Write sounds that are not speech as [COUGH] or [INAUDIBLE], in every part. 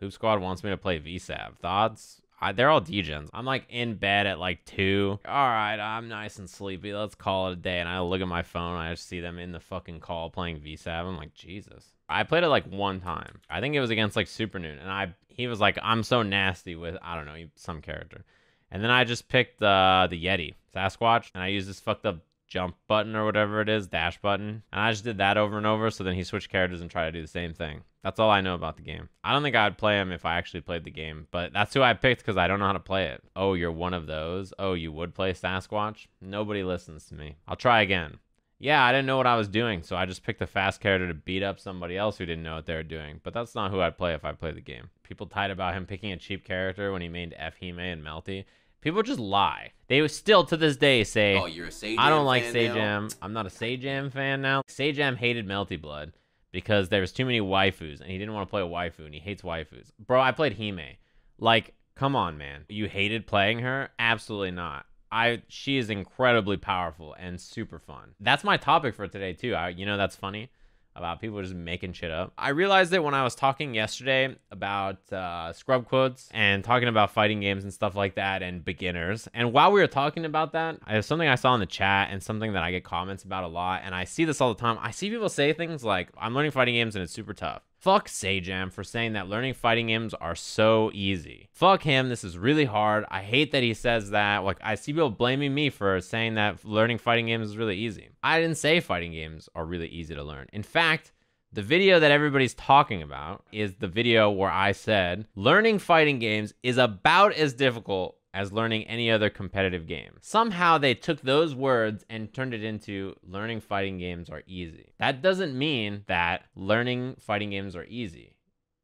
Hoop Squad wants me to play VSAB. Thoughts? I, they're all degens. I'm like in bed at like two. All right, I'm nice and sleepy. Let's call it a day. And I look at my phone. I just see them in the fucking call playing VSAB. I'm like, Jesus. I played it like one time. I think it was against like Super Noon. And I he was like, I'm so nasty with, I don't know, some character. And then I just picked uh, the Yeti, Sasquatch. And I used this fucked up jump button or whatever it is, dash button. And I just did that over and over. So then he switched characters and tried to do the same thing. That's all I know about the game. I don't think I would play him if I actually played the game, but that's who I picked because I don't know how to play it. Oh, you're one of those. Oh, you would play Sasquatch? Nobody listens to me. I'll try again. Yeah, I didn't know what I was doing, so I just picked a fast character to beat up somebody else who didn't know what they were doing. But that's not who I'd play if I played the game. People tied about him picking a cheap character when he made F and Melty. People just lie. They still to this day say, "Oh, you're a I don't like Sajam. I'm not a Sajam fan now." Sajam hated Melty Blood because there was too many waifus and he didn't want to play a waifu and he hates waifus. Bro, I played Hime. Like, come on, man. You hated playing her? Absolutely not. I she is incredibly powerful and super fun. That's my topic for today too. I, you know that's funny about people just making shit up. I realized it when I was talking yesterday about uh, scrub quotes and talking about fighting games and stuff like that and beginners. And while we were talking about that, I have something I saw in the chat and something that I get comments about a lot. And I see this all the time. I see people say things like, I'm learning fighting games and it's super tough. Fuck Sajam for saying that learning fighting games are so easy. Fuck him, this is really hard. I hate that he says that. Like, I see people blaming me for saying that learning fighting games is really easy. I didn't say fighting games are really easy to learn. In fact, the video that everybody's talking about is the video where I said learning fighting games is about as difficult as learning any other competitive game. Somehow they took those words and turned it into learning fighting games are easy. That doesn't mean that learning fighting games are easy.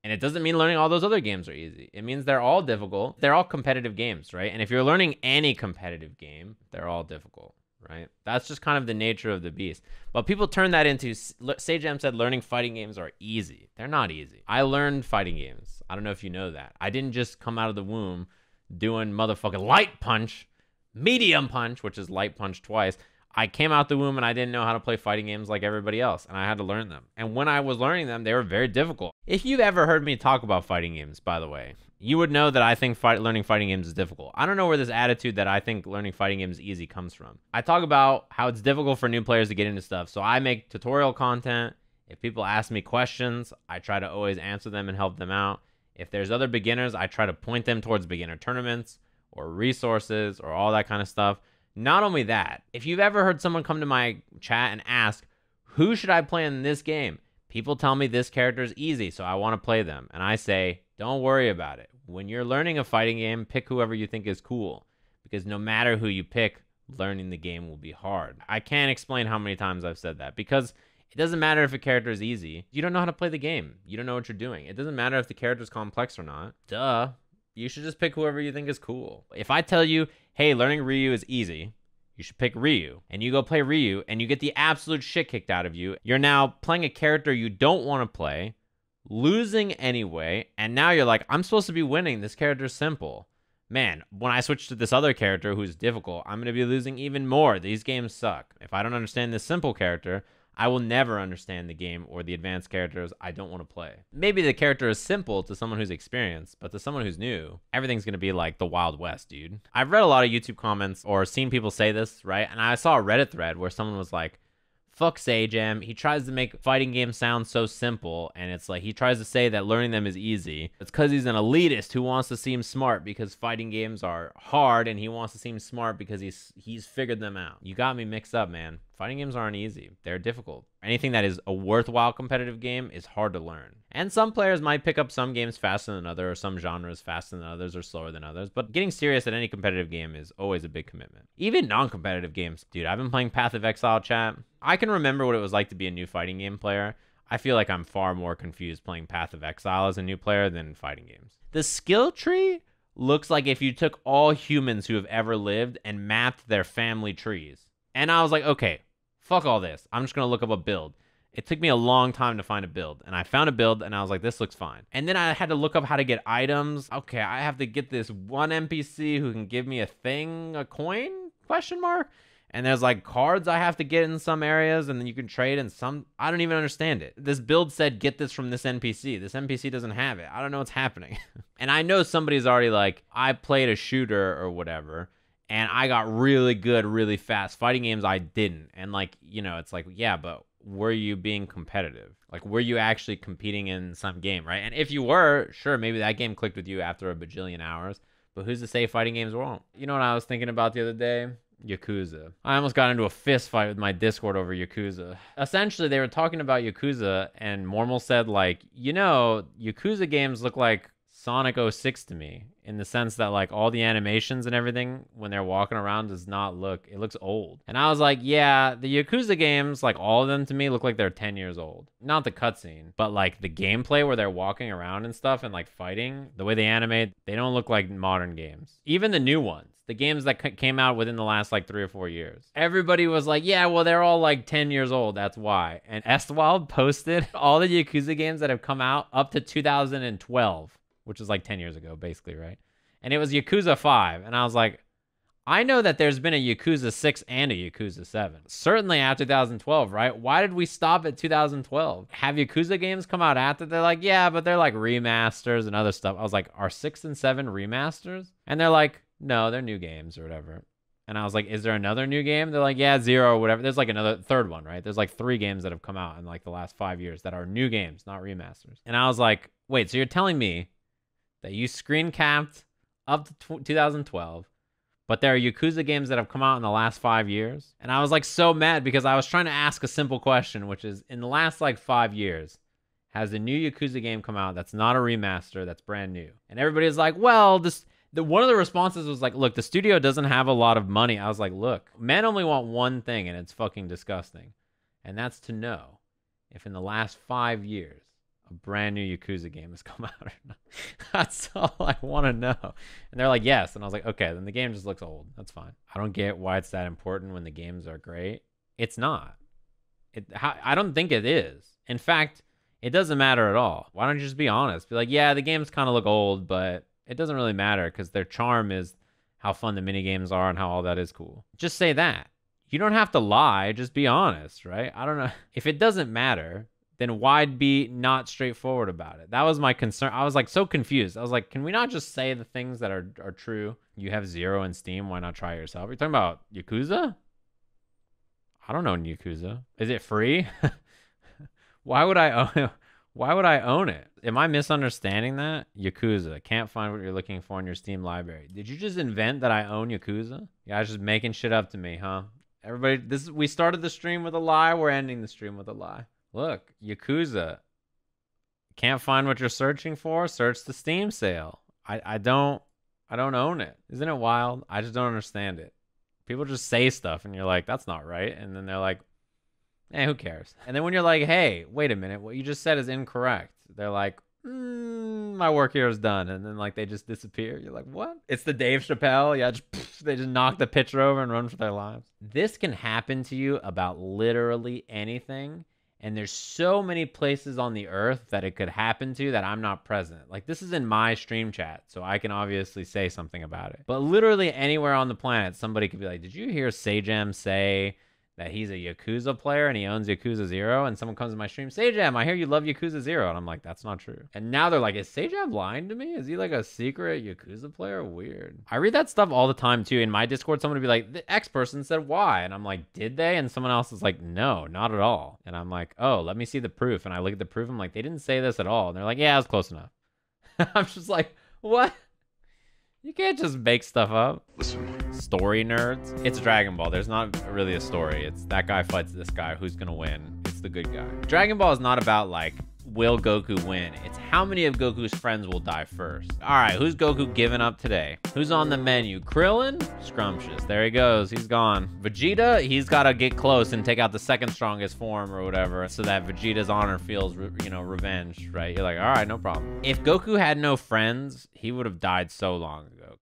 And it doesn't mean learning all those other games are easy. It means they're all difficult. They're all competitive games, right? And if you're learning any competitive game, they're all difficult, right? That's just kind of the nature of the beast. But people turn that into, M said learning fighting games are easy. They're not easy. I learned fighting games. I don't know if you know that. I didn't just come out of the womb doing motherfucking light punch, medium punch, which is light punch twice. I came out the womb and I didn't know how to play fighting games like everybody else, and I had to learn them. And when I was learning them, they were very difficult. If you've ever heard me talk about fighting games, by the way, you would know that I think fight, learning fighting games is difficult. I don't know where this attitude that I think learning fighting games is easy comes from. I talk about how it's difficult for new players to get into stuff, so I make tutorial content. If people ask me questions, I try to always answer them and help them out. If there's other beginners, I try to point them towards beginner tournaments or resources or all that kind of stuff. Not only that, if you've ever heard someone come to my chat and ask, who should I play in this game? People tell me this character is easy, so I want to play them. And I say, don't worry about it. When you're learning a fighting game, pick whoever you think is cool. Because no matter who you pick, learning the game will be hard. I can't explain how many times I've said that because it doesn't matter if a character is easy. You don't know how to play the game. You don't know what you're doing. It doesn't matter if the character is complex or not. Duh. You should just pick whoever you think is cool. If I tell you, hey, learning Ryu is easy, you should pick Ryu. And you go play Ryu and you get the absolute shit kicked out of you. You're now playing a character you don't want to play, losing anyway, and now you're like, I'm supposed to be winning. This character's simple man, when I switch to this other character who's difficult, I'm going to be losing even more. These games suck. If I don't understand this simple character, I will never understand the game or the advanced characters I don't want to play. Maybe the character is simple to someone who's experienced, but to someone who's new, everything's going to be like the Wild West, dude. I've read a lot of YouTube comments or seen people say this, right? And I saw a Reddit thread where someone was like, fuck Sajam. He tries to make fighting games sound so simple, and it's like he tries to say that learning them is easy. It's because he's an elitist who wants to seem smart because fighting games are hard, and he wants to seem smart because he's he's figured them out. You got me mixed up, man. Fighting games aren't easy. They're difficult. Anything that is a worthwhile competitive game is hard to learn. And some players might pick up some games faster than others, or some genres faster than others, or slower than others, but getting serious at any competitive game is always a big commitment. Even non competitive games. Dude, I've been playing Path of Exile chat. I can remember what it was like to be a new fighting game player. I feel like I'm far more confused playing Path of Exile as a new player than fighting games. The skill tree looks like if you took all humans who have ever lived and mapped their family trees. And I was like, okay, fuck all this. I'm just going to look up a build. It took me a long time to find a build, and I found a build, and I was like, this looks fine. And then I had to look up how to get items. Okay, I have to get this one NPC who can give me a thing, a coin? Question mark. And there's like cards I have to get in some areas, and then you can trade in some. I don't even understand it. This build said get this from this NPC. This NPC doesn't have it. I don't know what's happening. [LAUGHS] and I know somebody's already like, I played a shooter or whatever and I got really good really fast. Fighting games I didn't. And like, you know, it's like, yeah, but were you being competitive? Like were you actually competing in some game, right? And if you were, sure, maybe that game clicked with you after a bajillion hours. But who's to say fighting games won't? You know what I was thinking about the other day? Yakuza. I almost got into a fist fight with my Discord over Yakuza. Essentially, they were talking about Yakuza, and Mormal said, like, you know, Yakuza games look like Sonic 06 to me in the sense that like all the animations and everything when they're walking around does not look it looks old. And I was like, yeah, the Yakuza games, like all of them to me look like they're 10 years old. Not the cutscene, but like the gameplay where they're walking around and stuff and like fighting, the way they animate, they don't look like modern games. Even the new ones the games that came out within the last like three or four years. Everybody was like, yeah, well, they're all like 10 years old. That's why. And Estwild [LAUGHS] posted all the Yakuza games that have come out up to 2012 which was like 10 years ago, basically, right? And it was Yakuza 5. And I was like, I know that there's been a Yakuza 6 and a Yakuza 7. Certainly after 2012, right? Why did we stop at 2012? Have Yakuza games come out after? They're like, yeah, but they're like remasters and other stuff. I was like, are 6 and 7 remasters? And they're like, no, they're new games or whatever. And I was like, is there another new game? They're like, yeah, zero or whatever. There's like another third one, right? There's like three games that have come out in like the last five years that are new games, not remasters. And I was like, wait, so you're telling me they you screen capped up to 2012, but there are Yakuza games that have come out in the last five years. And I was like so mad because I was trying to ask a simple question, which is in the last like five years, has a new Yakuza game come out that's not a remaster, that's brand new? And everybody's like, well, this. The, one of the responses was like, look, the studio doesn't have a lot of money. I was like, look, men only want one thing and it's fucking disgusting. And that's to know if in the last five years a brand new Yakuza game has [LAUGHS] come out That's all I want to know. And they're like, yes. And I was like, okay, then the game just looks old. That's fine. I don't get why it's that important when the games are great. It's not. It, how, I don't think it is. In fact, it doesn't matter at all. Why don't you just be honest? Be like, yeah, the games kind of look old, but it doesn't really matter because their charm is how fun the mini games are and how all that is cool. Just say that. You don't have to lie. Just be honest, right? I don't know. [LAUGHS] If it doesn't matter, then why'd be not straightforward about it? That was my concern. I was like so confused. I was like, can we not just say the things that are, are true? You have zero in Steam. Why not try yourself? You're talking about Yakuza? I don't own Yakuza. Is it free? [LAUGHS] why would I own? [LAUGHS] Why would I own it? Am I misunderstanding that? Yakuza can't find what you're looking for in your Steam library. Did you just invent that I own Yakuza? You guys just making shit up to me, huh? Everybody, this we started the stream with a lie. We're ending the stream with a lie. Look, Yakuza. Can't find what you're searching for? Search the Steam sale. I, I don't I don't own it. Isn't it wild? I just don't understand it. People just say stuff and you're like, that's not right. And then they're like, eh, who cares? And then when you're like, hey, wait a minute, what you just said is incorrect, they're like, mm, my work here is done. And then like they just disappear. You're like, what? It's the Dave Chappelle. Yeah, just, pff, they just knock the pitcher over and run for their lives. This can happen to you about literally anything. And there's so many places on the earth that it could happen to that I'm not present. Like this is in my stream chat, so I can obviously say something about it. But literally anywhere on the planet, somebody could be like, "Did you hear Sajam say that he's a Yakuza player and he owns Yakuza Zero. And someone comes to my stream, Sejam, I hear you love Yakuza Zero. And I'm like, that's not true. And now they're like, is Sejam lying to me? Is he like a secret Yakuza player? Weird. I read that stuff all the time too. In my Discord, someone would be like, the X person said why. And I'm like, did they? And someone else is like, no, not at all. And I'm like, oh, let me see the proof. And I look at the proof. I'm like, they didn't say this at all. And they're like, yeah, it was close enough. [LAUGHS] I'm just like, what? You can't just make stuff up. Listen story nerds, it's Dragon Ball. There's not really a story. It's that guy fights this guy. Who's gonna win? It's the good guy. Dragon Ball is not about like will Goku win? It's how many of Goku's friends will die first. All right, who's Goku giving up today? Who's on the menu? Krillin? Scrumptious. There he goes. He's gone. Vegeta, he's got to get close and take out the second strongest form or whatever so that Vegeta's honor feels, you know, revenge, right? You're like, all right, no problem. If Goku had no friends, he would have died so long ago